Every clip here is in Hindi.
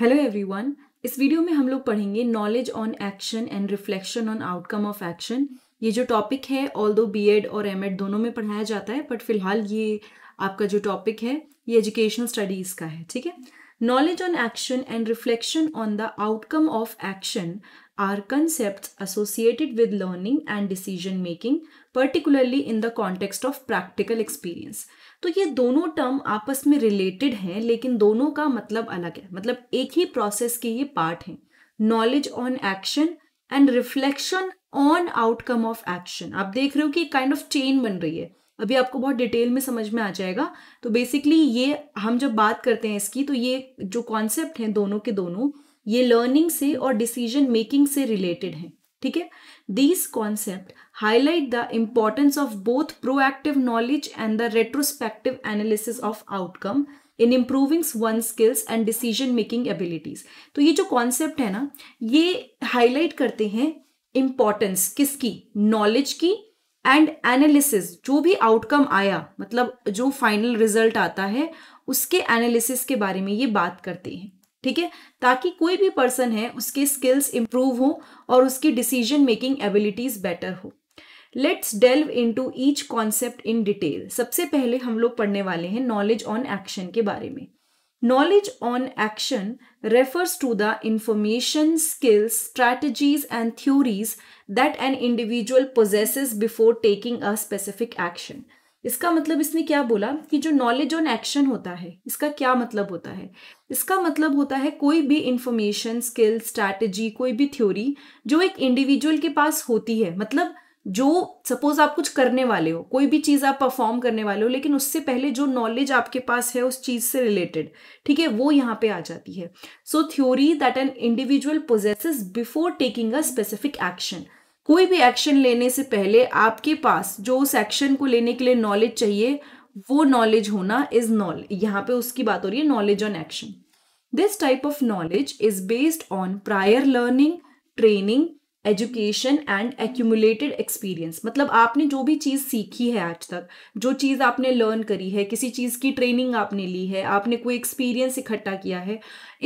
हेलो एवरीवन इस वीडियो में हम लोग पढ़ेंगे knowledge on action and reflection on outcome of action ये जो टॉपिक है ऑल दो बी एड और एम एड दोनों में पढ़ाया जाता है बट फिलहाल ये आपका जो टॉपिक है ये एजुकेशनल स्टडीज़ का है ठीक है knowledge on action and reflection on the outcome of action are concepts associated with learning and decision making particularly in the context of practical experience तो ये दोनों टर्म आपस में रिलेटेड हैं लेकिन दोनों का मतलब अलग है मतलब एक ही प्रोसेस के ये पार्ट हैं knowledge on action and reflection on outcome of action आप देख रहे हो कि काइंड ऑफ चेन बन रही है अभी आपको बहुत डिटेल में समझ में आ जाएगा तो बेसिकली ये हम जब बात करते हैं इसकी तो ये जो कॉन्सेप्ट हैं दोनों के दोनों ये लर्निंग से और डिसीजन मेकिंग से रिलेटेड हैं ठीक है these concepts highlight the importance of both proactive knowledge and the retrospective analysis of outcome in improving one skills and decision making abilities तो ये जो कॉन्सेप्ट है ना ये हाईलाइट करते हैं इम्पॉर्टेंस किसकी नॉलेज की एंड एनालिसिस जो भी आउटकम आया मतलब जो फाइनल रिजल्ट आता है उसके एनालिसिस के बारे में ये बात करते हैं ठीक है ताकि कोई भी पर्सन है उसके स्किल्स इंप्रूव हो और उसकी डिसीजन मेकिंग एबिलिटीज बेटर हो let's delve into each concept in detail सबसे पहले हम लोग पढ़ने वाले हैं नॉलेज ऑन एक्शन के बारे में knowledge on action refers to the information skills strategies and theories that an individual possesses before taking a specific action इसका मतलब इसने क्या बोला कि जो नॉलेज ऑन एक्शन होता है इसका क्या मतलब होता है इसका मतलब होता है कोई भी इंफॉर्मेशन स्किल स्ट्रैटेजी कोई भी थ्योरी जो एक इंडिविजुअल के पास होती है मतलब जो सपोज आप कुछ करने वाले हो कोई भी चीज़ आप परफॉर्म करने वाले हो लेकिन उससे पहले जो नॉलेज आपके पास है उस चीज़ से रिलेटेड ठीक है वो यहाँ पे आ जाती है so theory that an individual possess before taking a specific action कोई भी एक्शन लेने से पहले आपके पास जो उस एक्शन को लेने के लिए नॉलेज चाहिए वो नॉलेज होना इज नॉलेज यहाँ पे उसकी बात हो रही है knowledge on action this type of knowledge is based on prior learning training education and accumulated experience मतलब आपने जो भी चीज़ सीखी है आज तक जो चीज़ आपने लर्न करी है किसी चीज़ की ट्रेनिंग आपने ली है आपने कोई एक्सपीरियंस इकट्ठा किया है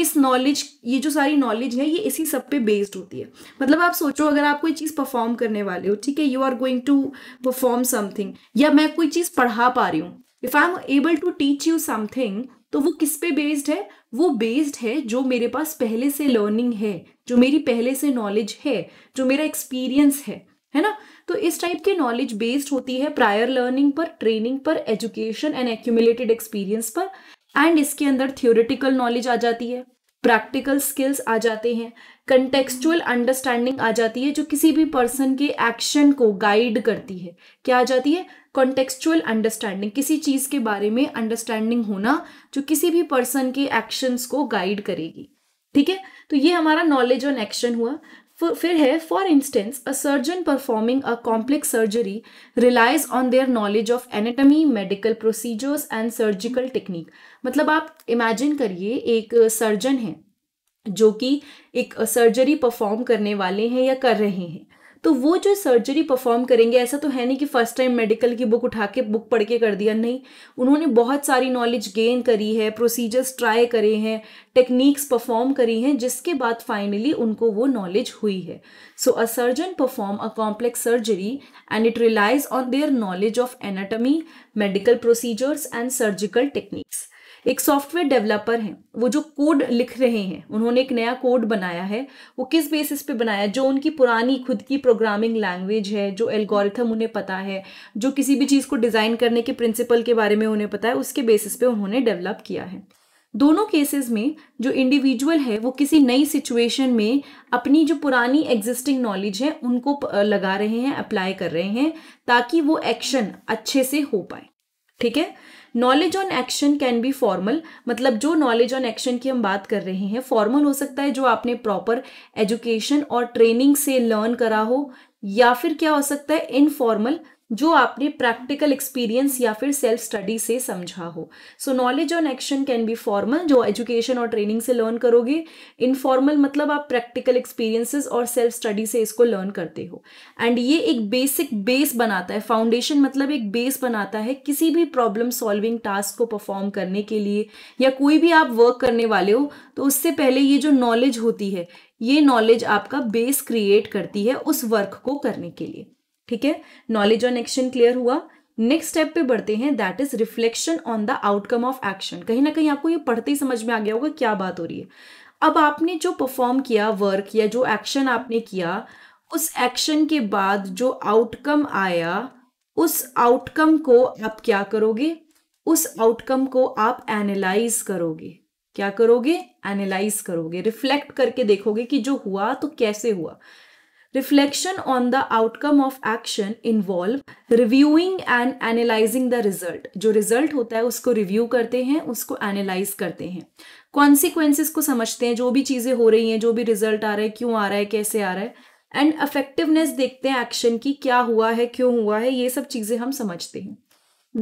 इस नॉलेज ये जो सारी नॉलेज है ये इसी सब पे बेस्ड होती है मतलब आप सोचो अगर आप कोई चीज़ परफॉर्म करने वाले हो ठीक है you are going to perform something या मैं कोई चीज़ पढ़ा पा रही हूँ if I am able to teach you something तो वो किस पे बेस्ड है वो बेस्ड है जो मेरे पास पहले से लर्निंग है जो मेरी पहले से नॉलेज है जो मेरा एक्सपीरियंस है है ना तो इस टाइप के नॉलेज बेस्ड होती है प्रायर लर्निंग पर ट्रेनिंग पर एजुकेशन एंड एक्यूमुलेटेड एक्सपीरियंस पर एंड इसके अंदर थियोरिटिकल नॉलेज आ जाती है प्रैक्टिकल स्किल्स आ जाते हैं कंटेक्सचुअल अंडरस्टैंडिंग आ जाती है जो किसी भी पर्सन के एक्शन को गाइड करती है क्या आ जाती है कॉन्टेक्सचुअल अंडरस्टैंडिंग किसी चीज़ के बारे में अंडरस्टैंडिंग होना जो किसी भी पर्सन के एक्शंस को गाइड करेगी ठीक है तो ये हमारा नॉलेज ऑन एक्शन हुआ फिर है for instance a surgeon performing a complex surgery relies on their knowledge of anatomy medical procedures and surgical technique मतलब आप इमेजिन करिए एक सर्जन है जो कि एक सर्जरी परफॉर्म करने वाले हैं या कर रहे हैं तो वो जो सर्जरी परफॉर्म करेंगे ऐसा तो है नहीं कि फर्स्ट टाइम मेडिकल की बुक उठा के बुक पढ़ के कर दिया नहीं उन्होंने बहुत सारी नॉलेज गेन करी है प्रोसीजर्स ट्राई करे हैं टेक्निक्स परफॉर्म करी हैं जिसके बाद फाइनली उनको वो नॉलेज हुई है so a surgeon perform a complex surgery and it relies on their knowledge of anatomy medical procedures and surgical techniques एक सॉफ्टवेयर डेवलपर हैं वो जो कोड लिख रहे हैं उन्होंने एक नया कोड बनाया है वो किस बेसिस पे बनाया है जो उनकी पुरानी खुद की प्रोग्रामिंग लैंग्वेज है जो एल्गोरिथम उन्हें पता है जो किसी भी चीज़ को डिज़ाइन करने के प्रिंसिपल के बारे में उन्हें पता है उसके बेसिस पे उन्होंने डेवलप किया है दोनों केसेस में जो इंडिविजुअल है वो किसी नई सिचुएशन में अपनी जो पुरानी एग्जिस्टिंग नॉलेज है उनको लगा रहे हैं अप्लाई कर रहे हैं ताकि वो एक्शन अच्छे से हो पाए ठीक है knowledge on action can be formal मतलब जो नॉलेज ऑन एक्शन की हम बात कर रहे हैं फॉर्मल हो सकता है जो आपने प्रॉपर एजुकेशन और ट्रेनिंग से लर्न करा हो या फिर क्या हो सकता है इनफॉर्मल जो आपने प्रैक्टिकल एक्सपीरियंस या फिर सेल्फ स्टडी से समझा हो so knowledge on action can be formal जो एजुकेशन और ट्रेनिंग से लर्न करोगे इनफॉर्मल मतलब आप प्रैक्टिकल एक्सपीरियंसेस और सेल्फ स्टडी से इसको लर्न करते हो एंड ये एक बेसिक बेस बनाता है फाउंडेशन मतलब एक बेस बनाता है किसी भी प्रॉब्लम सॉल्विंग टास्क को परफॉर्म करने के लिए या कोई भी आप वर्क करने वाले हो तो उससे पहले ये जो नॉलेज होती है ये नॉलेज आपका बेस क्रिएट करती है उस वर्क को करने के लिए ठीक है नॉलेज ऑन एक्शन क्लियर हुआ नेक्स्ट स्टेप पे बढ़ते हैं that is reflection on the outcome of action कहीं ना कहीं आपको ये पढ़ते ही समझ में आ गया होगा क्या बात हो रही है अब आपने जो परफॉर्म किया वर्क या जो एक्शन आपने किया उस एक्शन के बाद जो आउटकम आया उस आउटकम को आप क्या करोगे उस आउटकम को आप एनालाइज करोगे क्या करोगे एनालाइज करोगे रिफ्लेक्ट करके देखोगे कि जो हुआ तो कैसे हुआ Reflection on the outcome of action involve reviewing and analyzing the result. जो result होता है उसको review करते हैं उसको analyze करते हैं कॉन्सिक्वेंसिस को समझते हैं जो भी चीज़ें हो रही हैं जो भी रिजल्ट आ रहा है क्यों आ रहा है कैसे आ रहा है एंड अफेक्टिवनेस देखते हैं एक्शन की क्या हुआ है क्यों हुआ है ये सब चीज़ें हम समझते हैं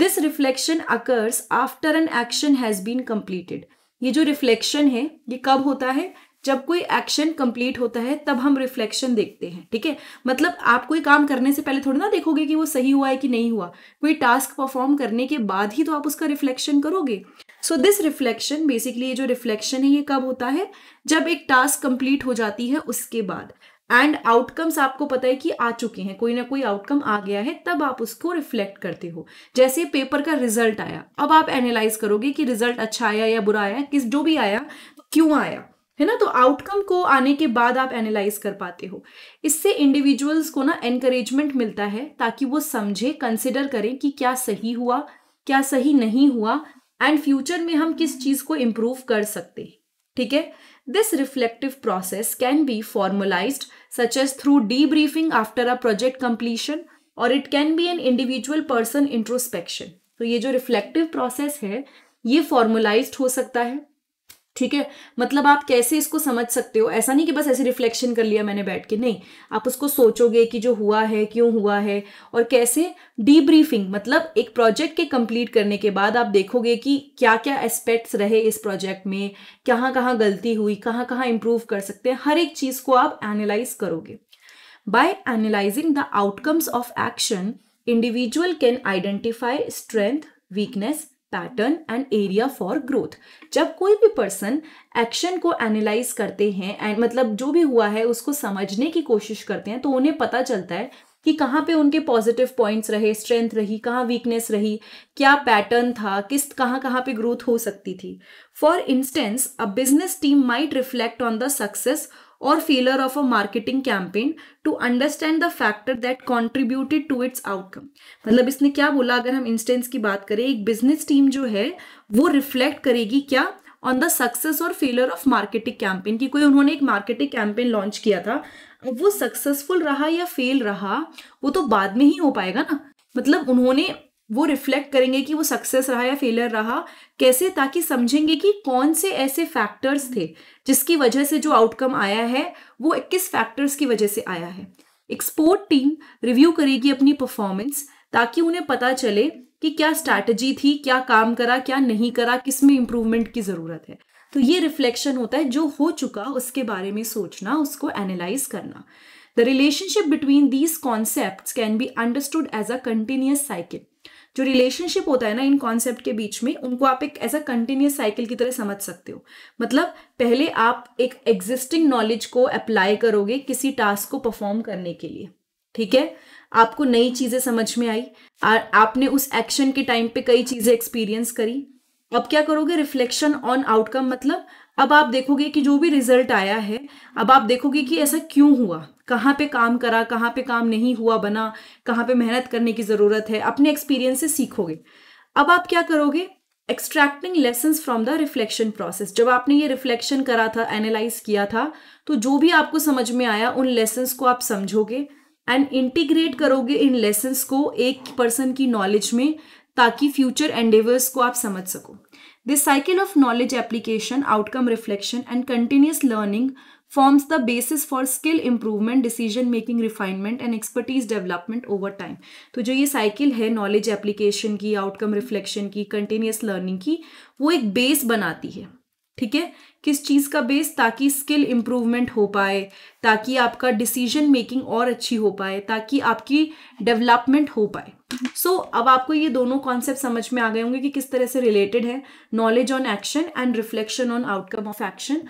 this reflection occurs after an action has been completed ये जो रिफ्लेक्शन है ये कब होता है जब कोई एक्शन कंप्लीट होता है तब हम रिफ्लेक्शन देखते हैं ठीक है मतलब आप कोई काम करने से पहले थोड़ी ना देखोगे कि वो सही हुआ है कि नहीं हुआ कोई टास्क परफॉर्म करने के बाद ही तो आप उसका रिफ्लेक्शन करोगे सो दिस रिफ्लेक्शन बेसिकली ये जो रिफ्लेक्शन है ये कब होता है जब एक टास्क कंप्लीट हो जाती है उसके बाद एंड आउटकम्स आपको पता है कि आ चुके हैं कोई ना कोई आउटकम आ गया है तब आप उसको रिफ्लेक्ट करते हो जैसे पेपर का रिजल्ट आया अब आप एनालाइज करोगे कि रिजल्ट अच्छा आया या बुरा आया किस जो भी आया क्यों आया है ना तो आउटकम को आने के बाद आप एनालाइज कर पाते हो इससे इंडिविजुअल्स को ना एनकरेजमेंट मिलता है ताकि वो समझे कंसिडर करें कि क्या सही हुआ क्या सही नहीं हुआ एंड फ्यूचर में हम किस चीज़ को इम्प्रूव कर सकते ठीक है this reflective process can be formalize such as through debriefing after a project completion और it can be an individual person introspection तो ये जो रिफ्लेक्टिव प्रोसेस है ये फॉर्मुलाइज हो सकता है ठीक है मतलब आप कैसे इसको समझ सकते हो ऐसा नहीं कि बस ऐसे रिफ्लेक्शन कर लिया मैंने बैठ के नहीं आप उसको सोचोगे कि जो हुआ है क्यों हुआ है और कैसे डीब्रीफिंग मतलब एक प्रोजेक्ट के कंप्लीट करने के बाद आप देखोगे कि क्या क्या एस्पेक्ट्स रहे इस प्रोजेक्ट में कहाँ कहाँ गलती हुई कहाँ कहाँ इम्प्रूव कर सकते हैं हर एक चीज़ को आप एनालाइज करोगे by analysing the outcomes of action individual can identify strength weakness pattern and area for growth जब कोई भी पर्सन एक्शन को एनालाइज करते हैं एंड मतलब जो भी हुआ है उसको समझने की कोशिश करते हैं तो उन्हें पता चलता है कि कहाँ पे उनके पॉजिटिव पॉइंट्स रहे स्ट्रेंथ रही कहाँ वीकनेस रही क्या पैटर्न था किस कहाँ कहाँ पे ग्रोथ हो सकती थी for instance a business team might reflect on the success और failure of a marketing campaign to understand the factor that contributed to its outcome मतलब इसने क्या बोला अगर हम इंस्टेंस की बात करें एक बिजनेस टीम जो है वो रिफ्लेक्ट करेगी क्या ऑन द सक्सेस और फेलियर ऑफ मार्केटिंग कैंपेन की कोई उन्होंने एक मार्केटिंग कैंपेन लॉन्च किया था अब वो सक्सेसफुल रहा या फेल रहा वो तो बाद में ही हो पाएगा ना मतलब उन्होंने वो रिफ्लेक्ट करेंगे कि वो सक्सेस रहा या फेलियर रहा कैसे ताकि समझेंगे कि कौन से ऐसे फैक्टर्स थे जिसकी वजह से जो आउटकम आया है वो किस फैक्टर्स की वजह से आया है एक्सपोर्ट टीम रिव्यू करेगी अपनी परफॉर्मेंस ताकि उन्हें पता चले कि क्या स्ट्रैटेजी थी क्या काम करा क्या नहीं करा किस में इम्प्रूवमेंट की ज़रूरत है तो ये रिफ्लेक्शन होता है जो हो चुका उसके बारे में सोचना उसको एनालाइज करना the relationship between these concept can be understood as a continuous cycle जो रिलेशनशिप होता है ना इन कॉन्सेप्ट के बीच में उनको आप एक एज अ कंटिन्यूस साइकिल की तरह समझ सकते हो मतलब पहले आप एक एग्जिस्टिंग नॉलेज को अप्लाई करोगे किसी टास्क को परफॉर्म करने के लिए ठीक है आपको नई चीज़ें समझ में आई और आपने उस एक्शन के टाइम पे कई चीज़ें एक्सपीरियंस करी अब क्या करोगे रिफ्लेक्शन ऑन आउटकम मतलब अब आप देखोगे कि जो भी रिजल्ट आया है अब आप देखोगे कि ऐसा क्यों हुआ कहाँ पे काम करा कहाँ पे काम नहीं हुआ बना कहाँ पे मेहनत करने की ज़रूरत है अपने एक्सपीरियंस से सीखोगे अब आप क्या करोगे extracting lesson from the reflection process जब आपने ये रिफ्लेक्शन करा था एनालाइज किया था तो जो भी आपको समझ में आया उन लेसन्स को आप समझोगे एंड इंटीग्रेट करोगे इन लेसन्स को एक पर्सन की नॉलेज में ताकि फ्यूचर एंडेवर्स को आप समझ सको this cycle of knowledge application outcome reflection and continuous learning forms the basis for skill improvement decision making refinement and expertise development over time तो जो ये साइकिल है नॉलेज एप्लीकेशन की आउटकम रिफ्लेक्शन की कंटिन्यूस लर्निंग की वो एक बेस बनाती है ठीक है किस चीज़ का बेस ताकि स्किल इम्प्रूवमेंट हो पाए ताकि आपका डिसीजन मेकिंग और अच्छी हो पाए ताकि आपकी डेवलपमेंट हो पाए सो so, अब आपको ये दोनों कॉन्सेप्ट समझ में आ गए होंगे कि किस तरह से रिलेटेड है knowledge on action and reflection on outcome of action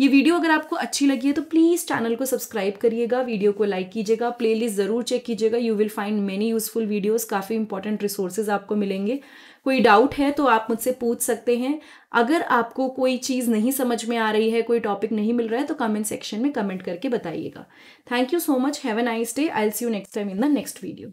ये वीडियो अगर आपको अच्छी लगी है तो प्लीज़ चैनल को सब्सक्राइब करिएगा वीडियो को लाइक कीजिएगा प्लेलिस्ट ज़रूर चेक कीजिएगा you will find many useful videos काफ़ी इंपॉर्टेंट रिसोर्सेज आपको मिलेंगे कोई डाउट है तो आप मुझसे पूछ सकते हैं अगर आपको कोई चीज़ नहीं समझ में आ रही है कोई टॉपिक नहीं मिल रहा है तो कमेंट सेक्शन में कमेंट करके बताइएगा thank you so much have a nice day I see you next time in the next video